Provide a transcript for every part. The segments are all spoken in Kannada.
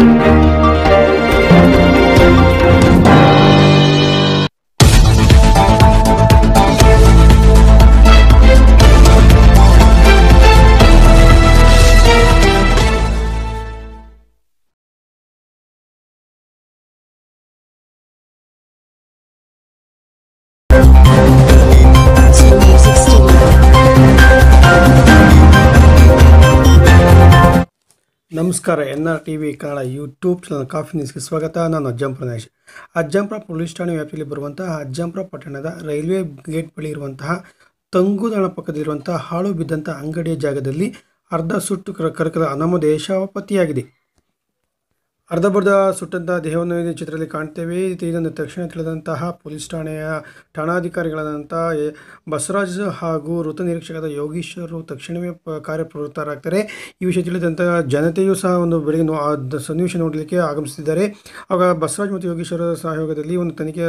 Thank you. ನಮಸ್ಕಾರ N R T V Kannada YouTube channel coffee ನ್ಯೂಸ್ಗೆ ಸ್ವಾಗತ ನಾನು ಅಜ್ಜಂಪುರ ನೇಶ್ ಅಜ್ಜಂಪುರ ಪೊಲೀಸ್ ಠಾಣೆ ವ್ಯಾಪ್ತಿಯಲ್ಲಿ ಬರುವಂತಹ ಅಜ್ಜಂಪುರ ಪಟ್ಟಣದ ರೈಲ್ವೆ ಗೇಟ್ ಬಳಿ ಇರುವಂತಹ ತಂಗುದಾಣ ಪಕ್ಕದಲ್ಲಿರುವಂತಹ ಹಾಳು ಬಿದ್ದಂತಹ ಅಂಗಡಿಯ ಜಾಗದಲ್ಲಿ ಅರ್ಧ ಸುಟ್ಟು ಕರಕದ ಅನಾಮ ದೇಶ ಪತಿಯಾಗಿದೆ ಅರ್ಧಬರ್ಧ ಸುಟ್ಟಂತಹ ದೇಹವನ್ನು ಈ ಚಿತ್ರದಲ್ಲಿ ಕಾಣ್ತೇವೆ ಇದನ್ನು ತಕ್ಷಣ ತಿಳಿದಂತಹ ಪೊಲೀಸ್ ಠಾಣೆಯ ಠಾಣಾಧಿಕಾರಿಗಳಾದಂತಹ ಬಸವರಾಜ್ ಹಾಗೂ ವೃತ್ತ ನಿರೀಕ್ಷಕರಾದ ಯೋಗೀಶರು ತಕ್ಷಣವೇ ಕಾರ್ಯಪ್ರವೃತ್ತರಾಗ್ತಾರೆ ಈ ವಿಷಯ ತಿಳಿದಂತಹ ಜನತೆಯೂ ಸಹ ಒಂದು ಬೆಳಗ್ಗೆ ಸನ್ನಿವೇಶ ನೋಡಲಿಕ್ಕೆ ಆಗಮಿಸುತ್ತಿದ್ದಾರೆ ಆಗ ಬಸವರಾಜ್ ಮತ್ತು ಯೋಗೀಶ್ವರ ಸಹಯೋಗದಲ್ಲಿ ಒಂದು ತನಿಖೆ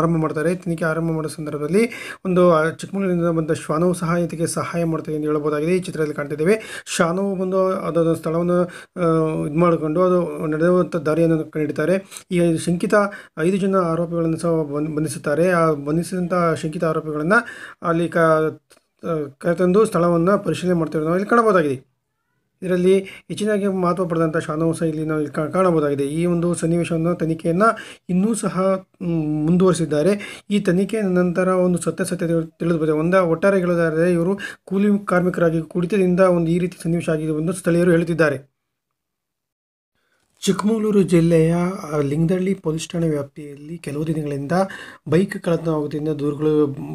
ಆರಂಭ ಮಾಡ್ತಾರೆ ತನಿಖೆ ಆರಂಭ ಮಾಡೋ ಸಂದರ್ಭದಲ್ಲಿ ಒಂದು ಚಿಕ್ಕಮಗಳೂರಿನಿಂದ ಬಂದ ಶ್ವಾನವು ಸಹ ಇದಕ್ಕೆ ಸಹಾಯ ಮಾಡ್ತದೆ ಎಂದು ಹೇಳಬಹುದಾಗಿದೆ ಈ ಚಿತ್ರದಲ್ಲಿ ಕಾಣ್ತಿದ್ದೇವೆ ಶ್ವಾನವು ಬಂದು ಅದೊಂದು ಸ್ಥಳವನ್ನು ಇದು ಮಾಡಿಕೊಂಡು ಅದು ತಡೆಯುವಂಥ ದಾರಿಯನ್ನು ಕಂಡುಹಿಡಿತಾರೆ ಈ ಶಂಕಿತ ಐದು ಜನ ಆರೋಪಿಗಳನ್ನು ಸಹ ಬಂಧಿಸುತ್ತಾರೆ ಆ ಬಂಧಿಸಿದಂಥ ಶಂಕಿತ ಆರೋಪಿಗಳನ್ನು ಅಲ್ಲಿ ಕ ಕರೆತಂದು ಸ್ಥಳವನ್ನು ಪರಿಶೀಲನೆ ಮಾಡ್ತಿರೋದು ನಾವು ಇಲ್ಲಿ ಕಾಣಬಹುದಾಗಿದೆ ಇದರಲ್ಲಿ ಹೆಚ್ಚಿನಾಗಿ ಮಹತ್ವ ಪಡೆದಂಥ ಶಾನವನ್ನು ಸಹ ಇಲ್ಲಿ ನಾವು ಇಲ್ಲಿ ಕಾಣಬಹುದಾಗಿದೆ ಈ ಒಂದು ಸನ್ನಿವೇಶವನ್ನು ತನಿಖೆಯನ್ನು ಇನ್ನೂ ಸಹ ಮುಂದುವರಿಸಿದ್ದಾರೆ ಈ ತನಿಖೆ ನಂತರ ಒಂದು ಸತ್ಯ ತಿಳಿದು ಬಂದಿದೆ ಒಂದ ಒಟ್ಟಾರೆ ಹೇಳೋದಾದರೆ ಇವರು ಕೂಲಿ ಕಾರ್ಮಿಕರಾಗಿ ಕುಡಿತದಿಂದ ಒಂದು ಈ ರೀತಿ ಸನ್ನಿವೇಶ ಆಗಿದೆ ಎಂದು ಸ್ಥಳೀಯರು ಹೇಳುತ್ತಿದ್ದಾರೆ ಚಿಕ್ಕಮಗಳೂರು ಜಿಲ್ಲೆಯ ಲಿಂಗದಳ್ಳಿ ಪೊಲೀಸ್ ಠಾಣೆ ವ್ಯಾಪ್ತಿಯಲ್ಲಿ ಕೆಲವು ದಿನಗಳಿಂದ ಬೈಕ್ ಕಳತನವಾಗುವುದರಿಂದ ದೂರುಗಳು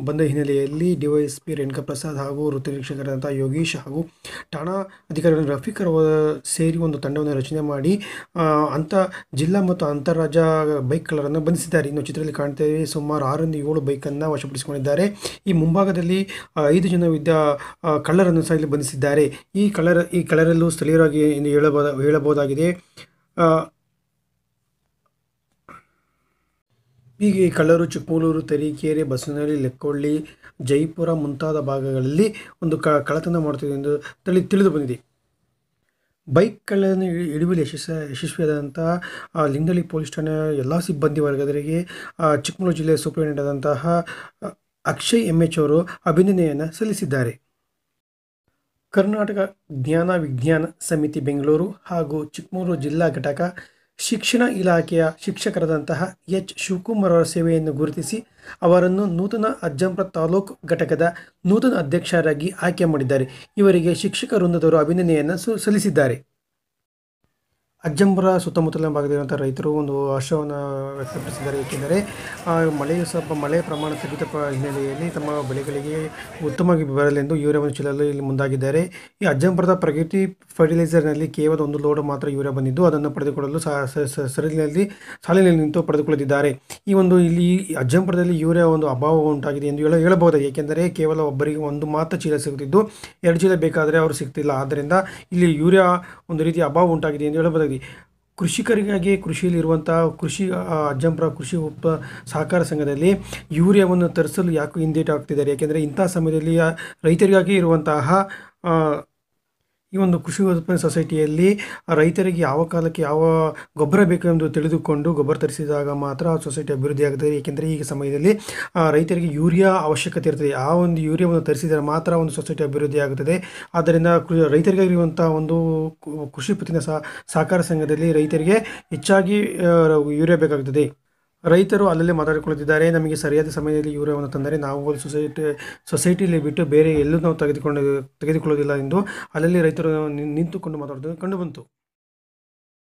ಬಂದ ಹಿನ್ನೆಲೆಯಲ್ಲಿ ಡಿವೈಎಸ್ಪಿ ರೇಣುಕಾ ಪ್ರಸಾದ್ ಹಾಗೂ ವೃತ್ತ ನಿರೀಕ್ಷಕರಾದಂಥ ಯೋಗೀಶ್ ಹಾಗೂ ಠಾಣಾ ಅಧಿಕಾರಿಗಳ ರಫೀಕ್ ಸೇರಿ ಒಂದು ತಂಡವನ್ನು ರಚನೆ ಮಾಡಿ ಅಂತ ಜಿಲ್ಲಾ ಮತ್ತು ಅಂತಾರಾಜ್ಯ ಬೈಕ್ಗಳನ್ನು ಬಂಧಿಸಿದ್ದಾರೆ ಇನ್ನು ಚಿತ್ರದಲ್ಲಿ ಕಾಣ್ತೇವೆ ಸುಮಾರು ಆರರಿಂದ ಏಳು ಬೈಕನ್ನು ವಶಪಡಿಸಿಕೊಂಡಿದ್ದಾರೆ ಈ ಮುಂಭಾಗದಲ್ಲಿ ಐದು ಜನ ವಿದ್ಯ ಕಳ್ಳರನ್ನು ಸಹ ಇಲ್ಲಿ ಬಂಧಿಸಿದ್ದಾರೆ ಈ ಕಳ್ಳರ ಈ ಕಳ್ಳರಲ್ಲೂ ಸ್ಥಳೀಯರಾಗಿ ಹೇಳಬೋದ ಹೇಳಬಹುದಾಗಿದೆ ಹೀಗೆ ಕಳ್ಳರು ಚಿಕ್ಕಮಗಳೂರು ತರೀಕೆರೆ ಬಸವನಹಳ್ಳಿ ಲೆಕ್ಕೊಳ್ಳಿ ಜೈಪುರ ಮುಂತಾದ ಭಾಗಗಳಲ್ಲಿ ಒಂದು ಕ ಕಳ್ಳತನ ಮಾಡುತ್ತಿದೆ ಎಂದು ತಿಳಿ ತಿಳಿದು ಬಂದಿದೆ ಬೈಕ್ ಕಳ್ಳನ ಇಡುವಲ್ಲಿ ಯಶಸ್ ಯಶಸ್ವಿಯಾದಂತಹ ಲಿಂಗಳಿ ಪೊಲೀಸ್ ಠಾಣೆಯ ಎಲ್ಲ ಸಿಬ್ಬಂದಿ ವರ್ಗದವರಿಗೆ ಚಿಕ್ಕಮಗಳೂರು ಜಿಲ್ಲೆಯ ಸೂಪರಿಂಟೆಂಡೆಂಟ್ ಆದಂತಹ ಅಕ್ಷಯ್ ಎಂ ಎಚ್ ಅವರು ಅಭಿನಂದನೆಯನ್ನು ಸಲ್ಲಿಸಿದ್ದಾರೆ ಕರ್ನಾಟಕ ಜ್ಞಾನ ವಿಜ್ಞಾನ ಸಮಿತಿ ಬೆಂಗಳೂರು ಹಾಗೂ ಚಿಕ್ಕಮೂರು ಜಿಲ್ಲಾ ಘಟಕ ಶಿಕ್ಷಣ ಇಲಾಖೆಯ ಶಿಕ್ಷಕರಾದಂತಹ ಎಚ್ ಶಿವಕುಮಾರ್ ಅವರ ಸೇವೆಯನ್ನು ಗುರುತಿಸಿ ಅವರನ್ನು ನೂತನ ಅಜ್ಜಂಪುರ ತಾಲೂಕು ಘಟಕದ ನೂತನ ಅಧ್ಯಕ್ಷರಾಗಿ ಆಯ್ಕೆ ಮಾಡಿದ್ದಾರೆ ಇವರಿಗೆ ಶಿಕ್ಷಕ ವೃಂದದವರು ಅಭಿನಂದನೆಯನ್ನು ಸಲ್ಲಿಸಿದ್ದಾರೆ ಅಜ್ಜಂಪುರ ಸುತ್ತಮುತ್ತಲಿನ ಭಾಗದಲ್ಲಿರುವಂಥ ರೈತರು ಒಂದು ಹರ್ಷವನ್ನು ವ್ಯಕ್ತಪಡಿಸಿದ್ದಾರೆ ಏಕೆಂದರೆ ಮಳೆಯು ಸ್ವಲ್ಪ ಮಳೆ ಪ್ರಮಾಣ ಸ್ಥಗಿತ ಹಿನ್ನೆಲೆಯಲ್ಲಿ ತಮ್ಮ ಬೆಳೆಗಳಿಗೆ ಉತ್ತಮವಾಗಿ ಬರಲೆಂದು ಯೂರಿಯಾ ಚೀಲಲು ಇಲ್ಲಿ ಮುಂದಾಗಿದ್ದಾರೆ ಈ ಅಜ್ಜಂಪುರದ ಪ್ರಗತಿ ಫರ್ಟಿಲೈಸರ್ನಲ್ಲಿ ಕೇವಲ ಒಂದು ಲೋಡ್ ಮಾತ್ರ ಯೂರಿಯಾ ಬಂದಿದ್ದು ಅದನ್ನು ಪಡೆದುಕೊಳ್ಳಲು ಸರಿಯಲ್ಲಿ ಸಾಲಿನಲ್ಲಿ ನಿಂತು ಪಡೆದುಕೊಳ್ಳುತ್ತಿದ್ದಾರೆ ಈ ಒಂದು ಇಲ್ಲಿ ಅಜ್ಜಂಪುರದಲ್ಲಿ ಯೂರಿಯಾ ಒಂದು ಅಭಾವ ಉಂಟಾಗಿದೆ ಎಂದು ಹೇಳ ಹೇಳಬಹುದು ಏಕೆಂದರೆ ಕೇವಲ ಒಬ್ಬರಿಗೆ ಒಂದು ಮಾತ್ರ ಚೀಲ ಸಿಗುತ್ತಿದ್ದು ಎರಡು ಚೀಲ ಬೇಕಾದರೆ ಅವರು ಸಿಗ್ತಿಲ್ಲ ಆದ್ದರಿಂದ ಇಲ್ಲಿ ಯೂರಿಯಾ ಒಂದು ರೀತಿಯ ಅಭಾವ ಉಂಟಾಗಿದೆ ಎಂದು ಹೇಳಬಹುದು ಕೃಷಿಕರಿಗಾಗಿ ಕೃಷಿಯಲ್ಲಿರುವಂಥ ಕೃಷಿ ಅಜ್ಜಂಪುರ ಕೃಷಿ ಉಪ ಸಹಕಾರ ಸಂಘದಲ್ಲಿ ಯೂರಿಯಾವನ್ನು ತರಿಸಲು ಯಾಕೆ ಹಿಂದೇಟು ಹಾಕ್ತಿದ್ದಾರೆ ಯಾಕೆಂದರೆ ಇಂಥ ಸಮಯದಲ್ಲಿ ರೈತರಿಗಾಗಿ ಇರುವಂತಹ ಈ ಒಂದು ಕೃಷಿ ಉತ್ಪನ್ನ ಸೊಸೈಟಿಯಲ್ಲಿ ರೈತರಿಗೆ ಯಾವ ಕಾಲಕ್ಕೆ ಯಾವ ಗೊಬ್ಬರ ಬೇಕು ಎಂದು ತಿಳಿದುಕೊಂಡು ಗೊಬ್ಬರ ತರಿಸಿದಾಗ ಮಾತ್ರ ಆ ಸೊಸೈಟಿ ಅಭಿವೃದ್ಧಿ ಆಗುತ್ತದೆ ಏಕೆಂದರೆ ಈಗ ಸಮಯದಲ್ಲಿ ರೈತರಿಗೆ ಯೂರಿಯಾ ಅವಶ್ಯಕತೆ ಇರ್ತದೆ ಆ ಒಂದು ಯೂರಿಯಾವನ್ನು ತರಿಸಿದರೆ ಮಾತ್ರ ಒಂದು ಸೊಸೈಟಿ ಅಭಿವೃದ್ಧಿ ಆಗುತ್ತದೆ ಆದ್ದರಿಂದ ಇರುವಂಥ ಒಂದು ಕೃಷಿ ಪತ್ತಿನ ಸಹಕಾರ ಸಂಘದಲ್ಲಿ ರೈತರಿಗೆ ಹೆಚ್ಚಾಗಿ ಯೂರಿಯಾ ಬೇಕಾಗುತ್ತದೆ ರೈತರು ಅಲ್ಲಲ್ಲೇ ಮಾತಾಡಿಕೊಳ್ಳುತ್ತಿದ್ದಾರೆ ನಮಗೆ ಸರಿಯಾದ ಸಮಯದಲ್ಲಿ ಯೂರಿಯಾವನ್ನು ತಂದರೆ ನಾವು ಸೊಸೈಟಿ ಸೊಸೈಟಿಯಲ್ಲಿ ಬಿಟ್ಟು ಬೇರೆ ಎಲ್ಲೂ ನಾವು ತೆಗೆದುಕೊಂಡು ತೆಗೆದುಕೊಳ್ಳೋದಿಲ್ಲ ಎಂದು ಅಲ್ಲಲ್ಲಿ ರೈತರು ನಿಂತುಕೊಂಡು ಮಾತಾಡೋದು ಕಂಡುಬಂತು